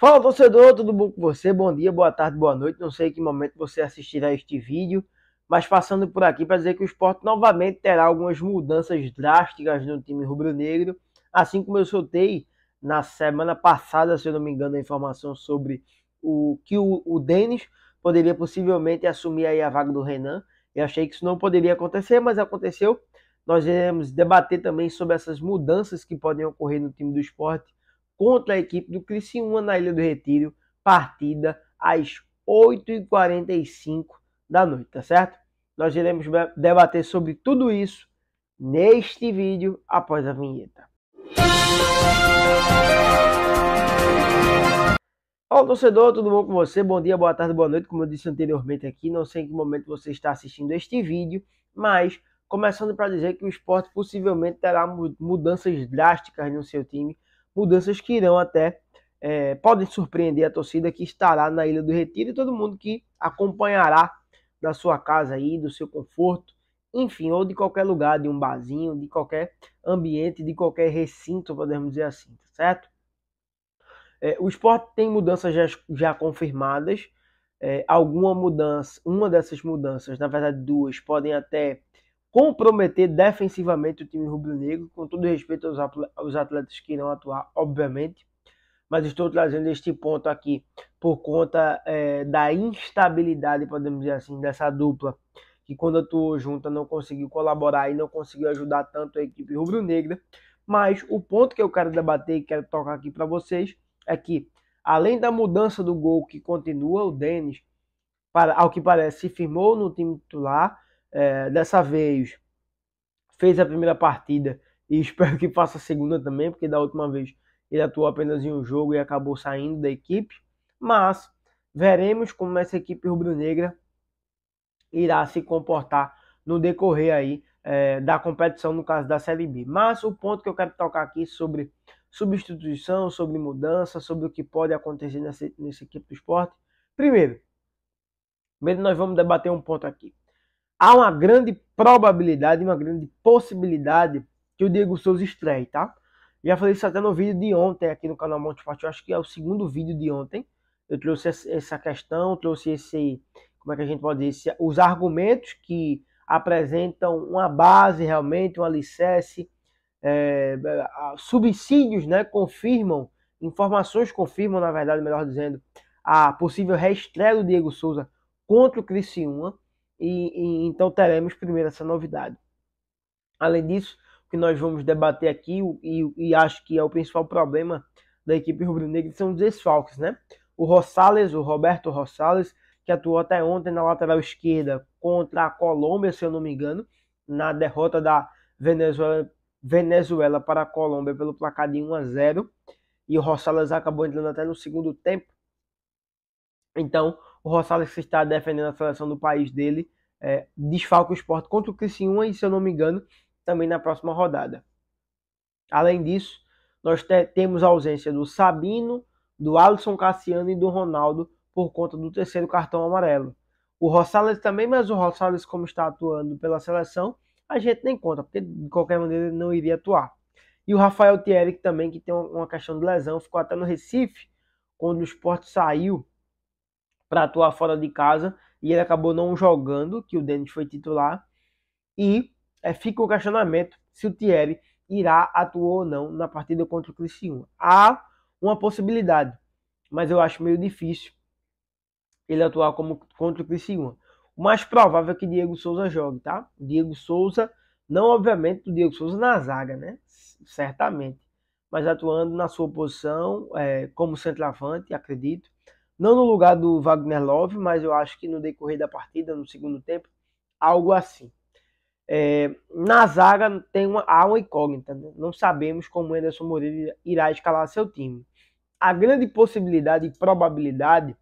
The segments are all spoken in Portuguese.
Fala torcedor, tudo bom com você? Bom dia, boa tarde, boa noite. Não sei que momento você assistirá este vídeo, mas passando por aqui para dizer que o esporte novamente terá algumas mudanças drásticas no time rubro-negro, assim como eu soltei na semana passada, se eu não me engano, a informação sobre o que o, o Denis poderia possivelmente assumir aí a vaga do Renan. Eu achei que isso não poderia acontecer, mas aconteceu. Nós iremos debater também sobre essas mudanças que podem ocorrer no time do esporte contra a equipe do Criciúma na Ilha do Retiro, partida às 8h45 da noite, tá certo? Nós iremos debater sobre tudo isso neste vídeo após a vinheta. Olá, torcedor, tudo bom com você? Bom dia, boa tarde, boa noite, como eu disse anteriormente aqui, não sei em que momento você está assistindo este vídeo, mas começando para dizer que o esporte possivelmente terá mudanças drásticas no seu time mudanças que irão até é, podem surpreender a torcida que estará na Ilha do Retiro e todo mundo que acompanhará da sua casa aí, do seu conforto, enfim, ou de qualquer lugar, de um barzinho, de qualquer ambiente, de qualquer recinto, podemos dizer assim, tá certo? É, o esporte tem mudanças já, já confirmadas, é, alguma mudança, uma dessas mudanças, na verdade duas, podem até comprometer defensivamente o time rubro-negro, com todo respeito aos atletas que irão atuar, obviamente, mas estou trazendo este ponto aqui por conta é, da instabilidade, podemos dizer assim, dessa dupla, que quando atuou junta não conseguiu colaborar e não conseguiu ajudar tanto a equipe rubro-negra. Mas o ponto que eu quero debater e quero tocar aqui para vocês é que, além da mudança do gol que continua, o Denis, ao que parece, se firmou no time titular, é, dessa vez fez a primeira partida e espero que faça a segunda também, porque da última vez ele atuou apenas em um jogo e acabou saindo da equipe. Mas veremos como essa equipe rubro-negra irá se comportar no decorrer aí é, da competição, no caso da Série B. Mas o ponto que eu quero tocar aqui sobre substituição, sobre mudança, sobre o que pode acontecer nessa, nessa equipe do esporte. Primeiro, primeiro nós vamos debater um ponto aqui há uma grande probabilidade, uma grande possibilidade que o Diego Souza estreie, tá? Já falei isso até no vídeo de ontem aqui no canal Monte Forte, eu acho que é o segundo vídeo de ontem. Eu trouxe essa questão, trouxe esse, como é que a gente pode dizer, os argumentos que apresentam uma base realmente, um alicerce, é, subsídios, né, confirmam, informações confirmam, na verdade, melhor dizendo, a possível reestreia do Diego Souza contra o Criciúma e, e então teremos primeiro essa novidade. Além disso, o que nós vamos debater aqui, e, e acho que é o principal problema da equipe rubro-negra, são os desfalques, né? O Rosales, o Roberto Rosales, que atuou até ontem na lateral esquerda contra a Colômbia, se eu não me engano, na derrota da Venezuela, Venezuela para a Colômbia pelo placar de 1 a 0. E o Rosales acabou entrando até no segundo tempo. Então, o Rosales está defendendo a seleção do país dele, é, desfalca o esporte contra o Criciúma e, se eu não me engano, também na próxima rodada. Além disso, nós te temos a ausência do Sabino, do Alisson Cassiano e do Ronaldo por conta do terceiro cartão amarelo. O Rosales também, mas o Rosales, como está atuando pela seleção, a gente nem conta, porque de qualquer maneira ele não iria atuar. E o Rafael Thierry também, que tem uma questão de lesão, ficou até no Recife, quando o esporte saiu para atuar fora de casa e ele acabou não jogando, que o Denis foi titular. E é, fica o questionamento se o Thierry irá atuar ou não na partida contra o Criciúma. Há uma possibilidade, mas eu acho meio difícil ele atuar como contra o Criciúma. O mais provável é que Diego Souza jogue, tá? Diego Souza, não obviamente o Diego Souza na zaga, né? Certamente. Mas atuando na sua posição, é, como centroavante, acredito não no lugar do Wagner Love, mas eu acho que no decorrer da partida, no segundo tempo, algo assim. É, na zaga tem uma, há uma incógnita, né? não sabemos como Anderson Moreira irá escalar seu time. A grande possibilidade e probabilidade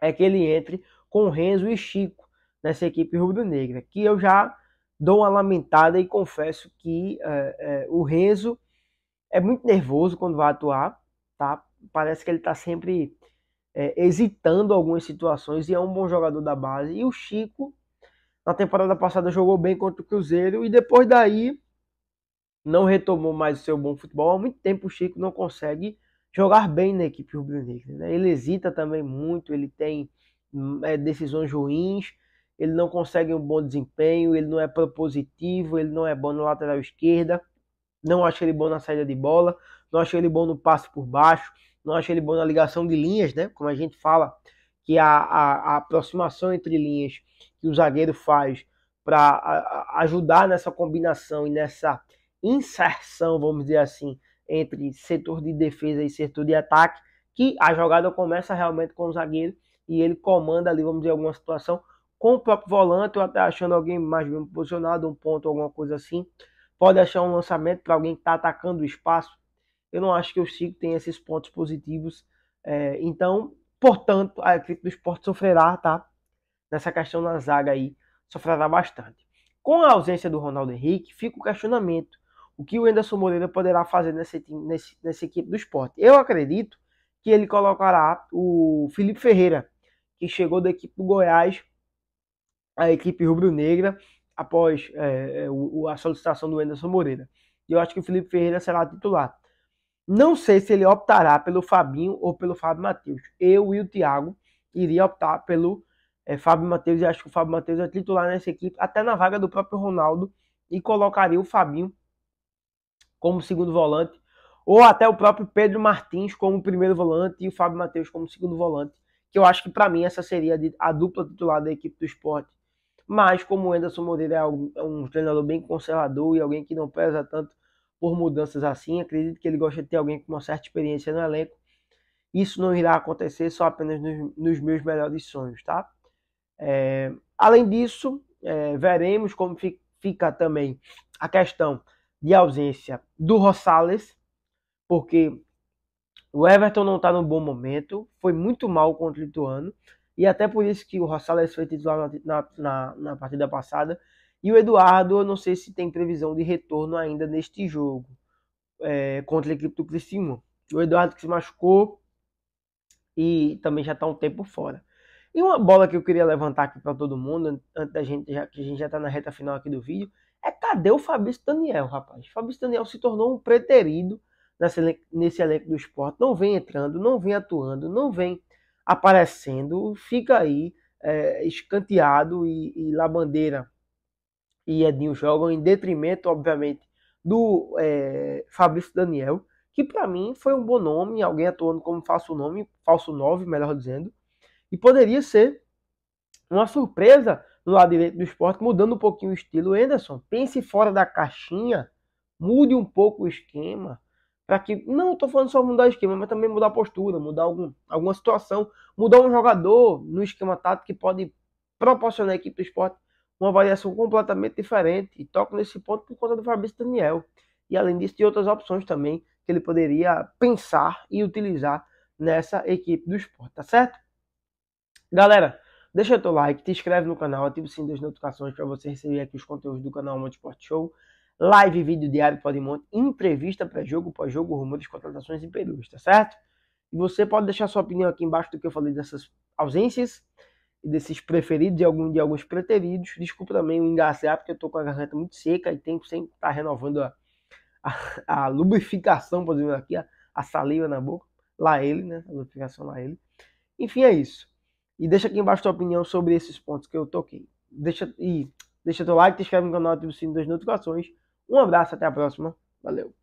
é que ele entre com Renzo e Chico nessa equipe rubro-negra, que eu já dou uma lamentada e confesso que é, é, o Renzo é muito nervoso quando vai atuar, tá? Parece que ele está sempre é, hesitando algumas situações e é um bom jogador da base. E o Chico, na temporada passada, jogou bem contra o Cruzeiro e depois daí não retomou mais o seu bom futebol. Há muito tempo o Chico não consegue jogar bem na equipe rubro-negra. Né? Ele hesita também muito, ele tem hum, é, decisões ruins, ele não consegue um bom desempenho, ele não é propositivo, ele não é bom no lateral esquerda, não acho ele bom na saída de bola, não acho ele bom no passe por baixo não acho ele bom na ligação de linhas, né? Como a gente fala, que a, a, a aproximação entre linhas que o zagueiro faz para ajudar nessa combinação e nessa inserção, vamos dizer assim, entre setor de defesa e setor de ataque, que a jogada começa realmente com o zagueiro e ele comanda ali, vamos dizer, alguma situação com o próprio volante ou até achando alguém mais bem posicionado, um ponto, alguma coisa assim. Pode achar um lançamento para alguém que está atacando o espaço eu não acho que o Chico tenha esses pontos positivos. É, então, portanto, a equipe do esporte sofrerá, tá? Nessa questão na zaga aí, sofrerá bastante. Com a ausência do Ronaldo Henrique, fica o questionamento. O que o Enderson Moreira poderá fazer nessa, nessa equipe do esporte? Eu acredito que ele colocará o Felipe Ferreira, que chegou da equipe do Goiás, a equipe rubro-negra, após é, é o, a solicitação do Enderson Moreira. E eu acho que o Felipe Ferreira será titular. Não sei se ele optará pelo Fabinho ou pelo Fábio Matheus. Eu e o Thiago iria optar pelo é, Fábio Matheus e acho que o Fábio Matheus é titular nessa equipe, até na vaga do próprio Ronaldo e colocaria o Fabinho como segundo volante ou até o próprio Pedro Martins como primeiro volante e o Fábio Matheus como segundo volante, que eu acho que para mim essa seria a dupla titular da equipe do esporte. Mas como o Anderson Moreira é, é um treinador bem conservador e alguém que não pesa tanto por mudanças assim. Acredito que ele gosta de ter alguém com uma certa experiência no elenco. Isso não irá acontecer só apenas nos, nos meus melhores sonhos, tá? É, além disso, é, veremos como fica, também a questão de ausência do Rosales, porque o Everton não está num bom momento, foi muito mal contra o Lituano, e até por isso que o Rosales foi titular na, na, na partida passada, e o Eduardo, eu não sei se tem previsão de retorno ainda neste jogo é, contra a equipe do Cristiano O Eduardo que se machucou e também já está um tempo fora. E uma bola que eu queria levantar aqui para todo mundo, antes da gente, já que a gente já está na reta final aqui do vídeo, é cadê o Fabrício Daniel, rapaz? Fabrício Daniel se tornou um preterido nesse, nesse elenco do esporte, não vem entrando, não vem atuando, não vem aparecendo, fica aí é, escanteado e, e Bandeira e Edinho jogam, em detrimento, obviamente, do é, Fabrício Daniel, que para mim foi um bom nome, alguém atuando como falso nome, falso 9, melhor dizendo, e poderia ser uma surpresa no lado direito do esporte, mudando um pouquinho o estilo. Anderson, pense fora da caixinha, mude um pouco o esquema, para que, não estou falando só mudar o esquema, mas também mudar a postura, mudar algum, alguma situação, mudar um jogador no esquema tático que pode proporcionar a equipe do esporte uma variação completamente diferente. E toco nesse ponto por conta do Fabrício Daniel. E além disso, de outras opções também que ele poderia pensar e utilizar nessa equipe do esporte, tá certo? Galera, deixa teu like, te inscreve no canal, ativa o sininho das notificações para você receber aqui os conteúdos do canal Monte Esporte Show. Live, vídeo diário, pode podmonte, imprevista pré-jogo, pós-jogo, rumores, contratações e perus, tá certo? E você pode deixar sua opinião aqui embaixo do que eu falei dessas ausências e desses preferidos de, algum, de alguns preteridos. Desculpa também o engasgar, porque eu tô com a garganta muito seca e tenho que sempre estar tá renovando a, a, a lubrificação, por exemplo, aqui, a, a saliva na boca. Lá ele, né? A lubrificação lá ele. Enfim, é isso. E deixa aqui embaixo tua opinião sobre esses pontos que eu toquei. Deixa, e deixa teu like, te inscreve no canal, ativa o sininho das notificações. Um abraço, até a próxima. Valeu!